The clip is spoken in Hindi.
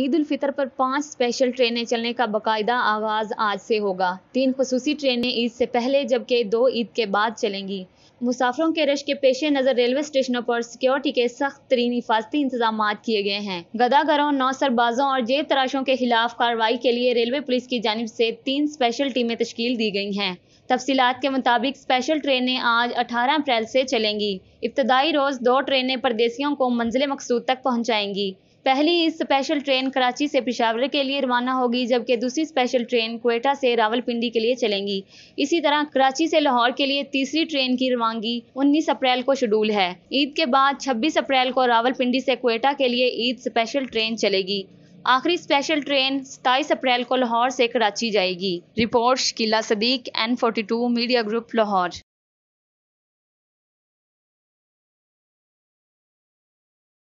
ईद उल फितर पर पांच स्पेशल ट्रेनें चलने का बाकायदा आगाज आज से होगा तीन खसूसी ट्रेनें ईद से पहले जबकि दो ईद के बाद चलेंगी मुसाफरों के रश के पेश नज़र रेलवे स्टेशनों पर सिक्योरिटी के सख्त तरीन हिफाजती इंतजाम किए गए हैं गदागरों नौसरबाजों और जेब तराशों के खिलाफ कार्रवाई के लिए रेलवे पुलिस की जानब से तीन स्पेशल टीमें तश्ल दी गई हैं तफसीत के मुताबिक स्पेशल ट्रेनें आज 18 अप्रैल से चलेंगी इब्तदाई रोज़ दो ट्रेनें परदेसियों को मंजिल मकसूद तक पहुँचाएंगी पहली स्पेशल ट्रेन कराची से पिशावर के लिए रवाना होगी जबकि दूसरी स्पेशल ट्रेन कोयटा से रावलपिंडी के लिए चलेंगी इसी तरह कराची से लाहौर के लिए तीसरी ट्रेन की रवानगी 19 अप्रैल को शेड्यूल है ईद के बाद 26 अप्रैल को रावलपिंडी से कोयटा के लिए ईद स्पेशल ट्रेन चलेगी आखिरी स्पेशल ट्रेन सताईस अप्रैल को लाहौर से कराची जाएगी रिपोर्ट किला सदीक N forty two media group Lahore